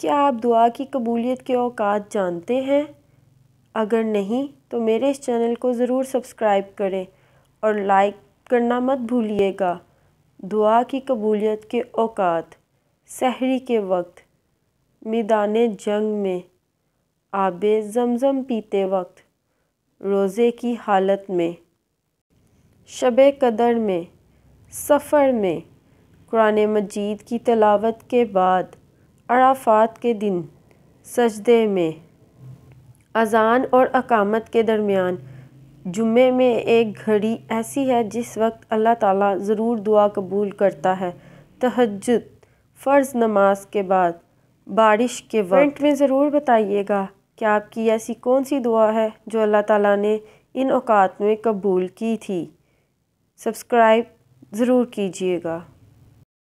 क्या आप दुआ की कबूलियत के औकात जानते हैं अगर नहीं तो मेरे इस चैनल को ज़रूर सब्सक्राइब करें और लाइक करना मत भूलिएगा दुआ की कबूलियत के औकात सहरी के वक्त मैदान जंग में आब जमज़म पीते वक्त रोज़े की हालत में शब कदर में सफ़र में कुरान मजीद की तलावत के बाद अराफ़ात के दिन सजदे में अजान और अकामत के दरमियान जुम्मे में एक घड़ी ऐसी है जिस वक्त अल्लाह ताला ज़रूर दुआ कबूल करता है तहजद फ़र्ज़ नमाज के बाद बारिश के वक्त में ज़रूर बताइएगा कि आपकी ऐसी कौन सी दुआ है जो अल्लाह ताला ने इन अवकात में कबूल की थी सब्सक्राइब ज़रूर कीजिएगा